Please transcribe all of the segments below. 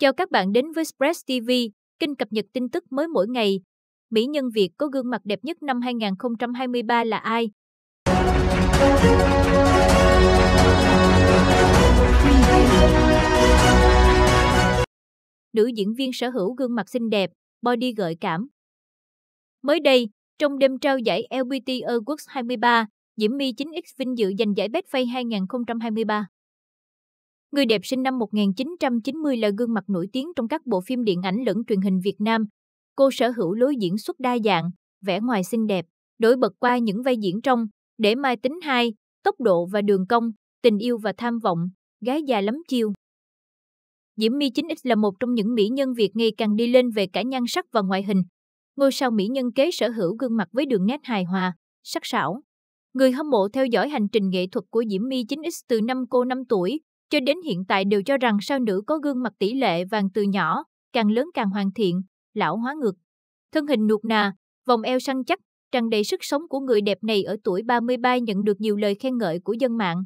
Chào các bạn đến với Express TV, kênh cập nhật tin tức mới mỗi ngày. Mỹ nhân Việt có gương mặt đẹp nhất năm 2023 là ai? Nữ diễn viên sở hữu gương mặt xinh đẹp, body gợi cảm. Mới đây, trong đêm trao giải LBT Awards 23, Diễm My 9X vinh dự giành giải Best Face 2023. Người đẹp sinh năm 1990 là gương mặt nổi tiếng trong các bộ phim điện ảnh lẫn truyền hình Việt Nam. Cô sở hữu lối diễn xuất đa dạng, vẻ ngoài xinh đẹp, nổi bật qua những vai diễn trong Để Mai Tính hai, Tốc độ và Đường Công, Tình yêu và Tham vọng, Gái già lắm chiêu. Diễm My 9X là một trong những mỹ nhân Việt ngày càng đi lên về cả nhan sắc và ngoại hình. Ngôi sao mỹ nhân kế sở hữu gương mặt với đường nét hài hòa, sắc sảo. Người hâm mộ theo dõi hành trình nghệ thuật của Diễm My 9X từ năm cô 5 tuổi, cho đến hiện tại đều cho rằng sao nữ có gương mặt tỷ lệ vàng từ nhỏ, càng lớn càng hoàn thiện, lão hóa ngược. Thân hình nuột nà, vòng eo săn chắc, tràn đầy sức sống của người đẹp này ở tuổi 33 nhận được nhiều lời khen ngợi của dân mạng.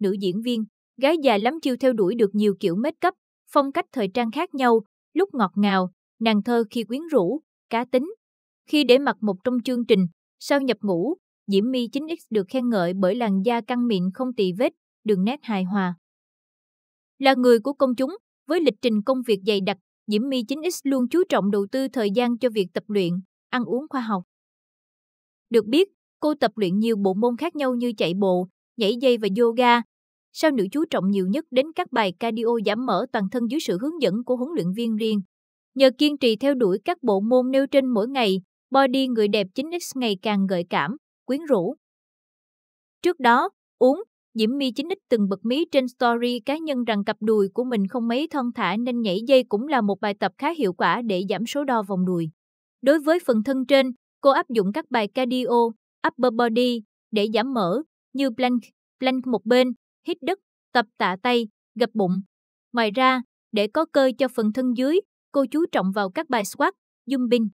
Nữ diễn viên, gái già lắm chiêu theo đuổi được nhiều kiểu make up, phong cách thời trang khác nhau, lúc ngọt ngào, nàng thơ khi quyến rũ, cá tính. Khi để mặt một trong chương trình, sau nhập ngũ, Diễm My 9X được khen ngợi bởi làn da căng mịn không tỳ vết, đường nét hài hòa. Là người của công chúng, với lịch trình công việc dày đặc, Diễm My 9X luôn chú trọng đầu tư thời gian cho việc tập luyện, ăn uống khoa học. Được biết, cô tập luyện nhiều bộ môn khác nhau như chạy bộ, nhảy dây và yoga. Sao nữ chú trọng nhiều nhất đến các bài cardio giảm mỡ toàn thân dưới sự hướng dẫn của huấn luyện viên riêng. Nhờ kiên trì theo đuổi các bộ môn nêu trên mỗi ngày, body người đẹp 9X ngày càng gợi cảm, quyến rũ. Trước đó, uống, Diễm My chính x từng bật mí trên story cá nhân rằng cặp đùi của mình không mấy thân thả nên nhảy dây cũng là một bài tập khá hiệu quả để giảm số đo vòng đùi. Đối với phần thân trên, cô áp dụng các bài cardio, upper body để giảm mỡ như plank, plank một bên, hít đất, tập tạ tay, gập bụng. Ngoài ra, để có cơ cho phần thân dưới, cô chú trọng vào các bài squat, jumping.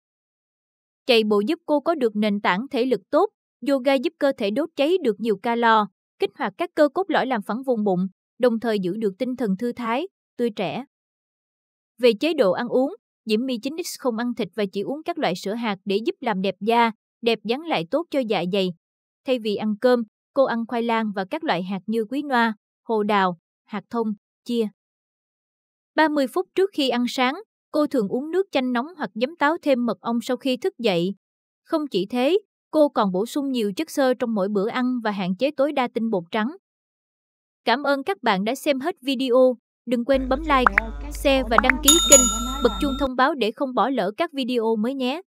Chạy bộ giúp cô có được nền tảng thể lực tốt, yoga giúp cơ thể đốt cháy được nhiều calo, kích hoạt các cơ cốt lõi làm phẳng vùng bụng, đồng thời giữ được tinh thần thư thái, tươi trẻ. Về chế độ ăn uống, Diễm My 9X không ăn thịt và chỉ uống các loại sữa hạt để giúp làm đẹp da, đẹp dáng lại tốt cho dạ dày. Thay vì ăn cơm, cô ăn khoai lang và các loại hạt như quý noa, hồ đào, hạt thông, chia. 30 phút trước khi ăn sáng, cô thường uống nước chanh nóng hoặc giấm táo thêm mật ong sau khi thức dậy. Không chỉ thế, Cô còn bổ sung nhiều chất xơ trong mỗi bữa ăn và hạn chế tối đa tinh bột trắng. Cảm ơn các bạn đã xem hết video. Đừng quên bấm like, share và đăng ký kênh, bật chuông thông báo để không bỏ lỡ các video mới nhé.